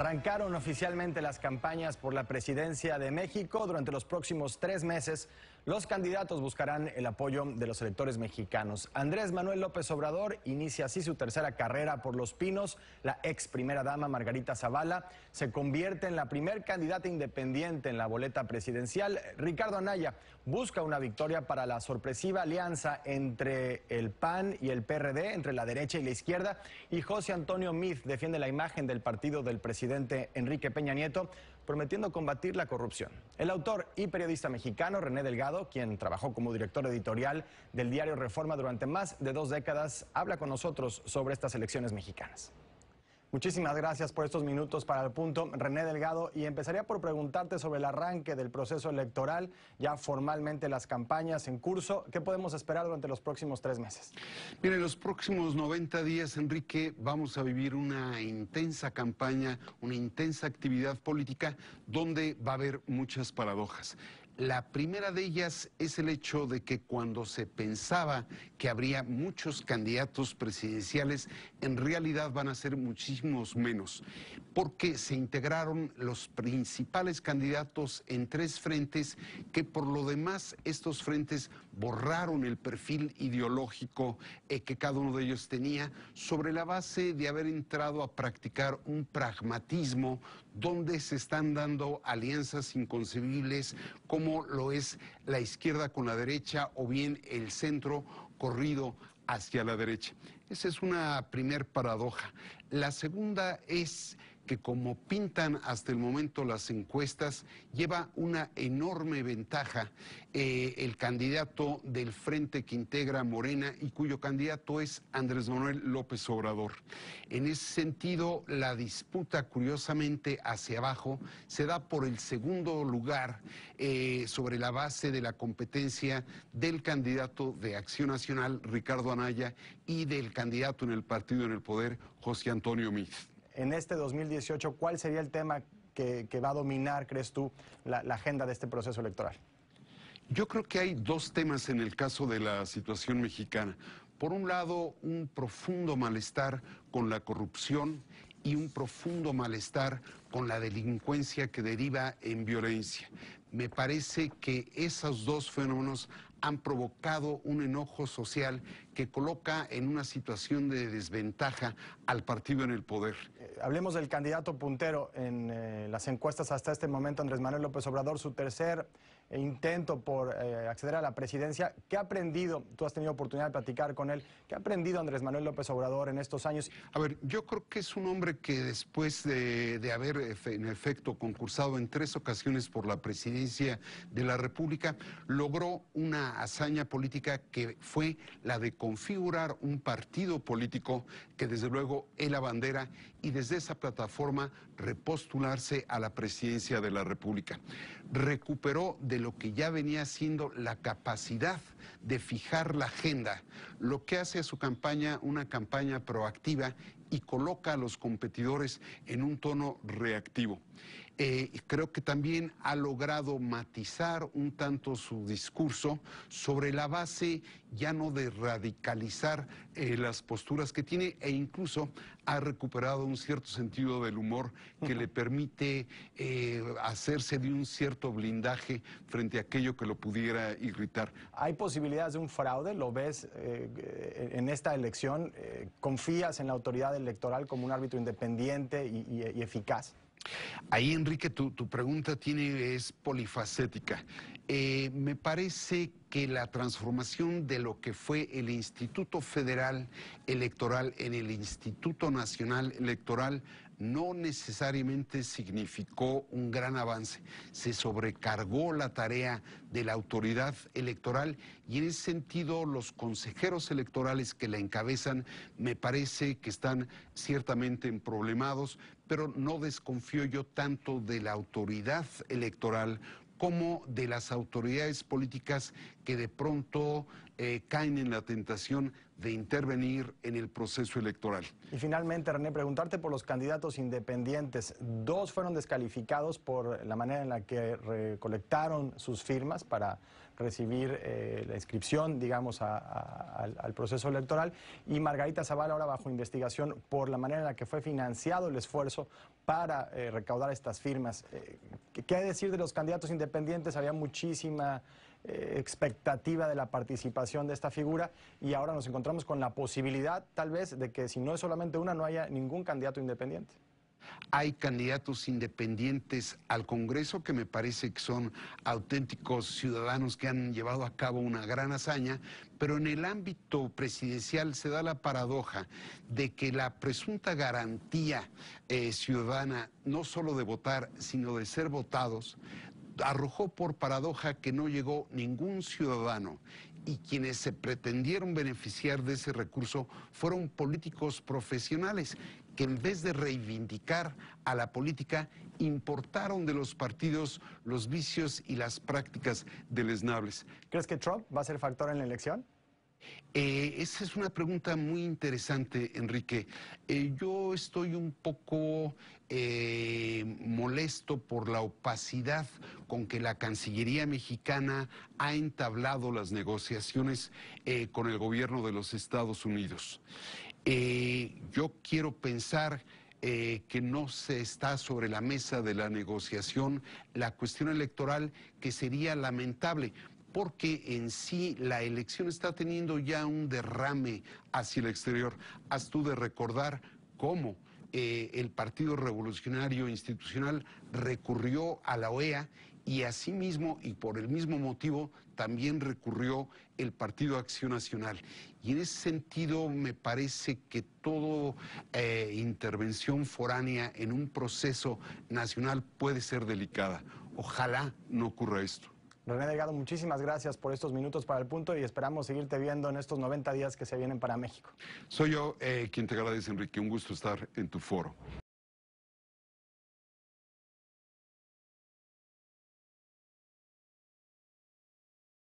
Arrancaron oficialmente las campañas por la presidencia de México. Durante los próximos tres meses los candidatos buscarán el apoyo de los electores mexicanos. Andrés Manuel López Obrador inicia así su tercera carrera por Los Pinos. La ex primera dama Margarita Zavala se convierte en la primer candidata independiente en la boleta presidencial. Ricardo Anaya busca una victoria para la sorpresiva alianza entre el PAN y el PRD, entre la derecha y la izquierda. Y José Antonio Miz defiende la imagen del partido del presidente Enrique Peña Nieto prometiendo combatir la corrupción. El autor y periodista mexicano René Delgado, quien trabajó como director editorial del diario Reforma durante más de dos décadas, habla con nosotros sobre estas elecciones mexicanas. Muchísimas gracias por estos minutos para el punto, René Delgado. Y empezaría por preguntarte sobre el arranque del proceso electoral, ya formalmente las campañas en curso. ¿Qué podemos esperar durante los próximos tres meses? Mire, en los próximos 90 días, Enrique, vamos a vivir una intensa campaña, una intensa actividad política, donde va a haber muchas paradojas. La primera de ellas es el hecho de que cuando se pensaba que habría muchos candidatos presidenciales, en realidad van a ser muchísimos menos, porque se integraron los principales candidatos en tres frentes que por lo demás estos frentes borraron el perfil ideológico eh, que cada uno de ellos tenía sobre la base de haber entrado a practicar un pragmatismo donde se están dando alianzas inconcebibles como lo es la izquierda con la derecha o bien el centro corrido hacia la derecha. Esa es una primer paradoja. La segunda es que como pintan hasta el momento las encuestas, lleva una enorme ventaja eh, el candidato del Frente que integra Morena y cuyo candidato es Andrés Manuel López Obrador. En ese sentido, la disputa curiosamente hacia abajo se da por el segundo lugar eh, sobre la base de la competencia del candidato de Acción Nacional, Ricardo Anaya, y del candidato en el partido en el poder, José Antonio Miz en este 2018, ¿cuál sería el tema que, va a dominar, crees tú, la agenda de este proceso electoral? Yo creo que hay dos temas en el caso de la situación mexicana. Por un lado, un profundo malestar con la corrupción y un profundo malestar con la delincuencia que deriva en violencia. Me parece que esos dos fenómenos han provocado un enojo social que coloca en una situación de desventaja al partido en el poder. Eh, hablemos del candidato puntero en eh, las encuestas hasta este momento, Andrés Manuel López Obrador, su tercer e intento por eh, acceder a la presidencia. ¿Qué ha aprendido? Tú has tenido oportunidad de platicar con él. ¿Qué ha aprendido Andrés Manuel López Obrador en estos años? A ver, yo creo que es un hombre que después de, haber, en efecto, concursado en tres ocasiones por la presidencia de la República, logró una hazaña política que fue la de configurar un partido político que desde luego es la bandera y desde esa plataforma repostularse a la presidencia de la República. Recuperó de lo que ya venía siendo la capacidad de fijar la agenda, lo que hace a su campaña una campaña proactiva y coloca a los competidores en un tono reactivo. Eh, creo que también ha logrado matizar un tanto su discurso sobre la base ya no de radicalizar eh, las posturas que tiene e incluso ha recuperado un cierto sentido del humor que le permite eh, hacerse de un cierto blindaje frente a aquello que lo pudiera irritar. ¿Hay posibilidades de un fraude? ¿Lo ves en esta elección? ¿Confías en la autoridad electoral como un árbitro independiente y eficaz? Ahí, Enrique, tu, tu pregunta tiene, es polifacética eh, me parece que la transformación de lo que fue el Instituto Federal Electoral en el Instituto Nacional Electoral no necesariamente significó un gran avance. Se sobrecargó la tarea de la autoridad electoral y en ese sentido los consejeros electorales que la encabezan me parece que están ciertamente emproblemados, pero no desconfío yo tanto de la autoridad electoral como de las autoridades políticas que de pronto eh, caen en la tentación de intervenir en el proceso electoral. Y finalmente, René, preguntarte por los candidatos independientes. Dos fueron descalificados por la manera en la que recolectaron sus firmas para recibir eh, la inscripción, digamos, al, proceso electoral. Y Margarita Zavala ahora bajo investigación por la manera en la que fue financiado el esfuerzo para eh, recaudar estas firmas. Eh, ¿Qué hay decir de los candidatos independientes? Había muchísima expectativa de la participación de esta figura y ahora nos encontramos con la posibilidad, tal vez, de que si no es solamente una, no haya ningún candidato independiente. Hay candidatos independientes al Congreso que me parece que son auténticos ciudadanos que han llevado a cabo una gran hazaña, pero en el ámbito presidencial se da la paradoja de que la presunta garantía eh, ciudadana, no solo de votar, sino de ser votados, arrojó por paradoja que no llegó ningún ciudadano y quienes se pretendieron beneficiar de ese recurso fueron políticos profesionales que en vez de reivindicar a la política, importaron de los partidos los vicios y las prácticas deleznables. ¿Crees que Trump va a ser factor en la elección? Eh, esa es una pregunta muy interesante, Enrique. Eh, yo estoy un poco eh, molesto por la opacidad con que la Cancillería mexicana ha entablado las negociaciones con el gobierno de los Estados Unidos. Eh, yo quiero pensar eh, que no se está sobre la mesa de la negociación la cuestión electoral, que sería lamentable, porque en sí la elección está teniendo ya un derrame hacia el exterior. Haz tú de recordar cómo eh, el Partido Revolucionario Institucional recurrió a la OEA y asimismo y por el mismo motivo también recurrió el Partido Acción Nacional. Y en ese sentido me parece que toda eh, intervención foránea en un proceso nacional puede ser delicada. Ojalá no ocurra esto. René Delgado, muchísimas gracias por estos minutos para el punto y esperamos seguirte viendo en estos 90 días que se vienen para México. Soy yo eh, quien te agradece, Enrique. Un gusto estar en tu foro.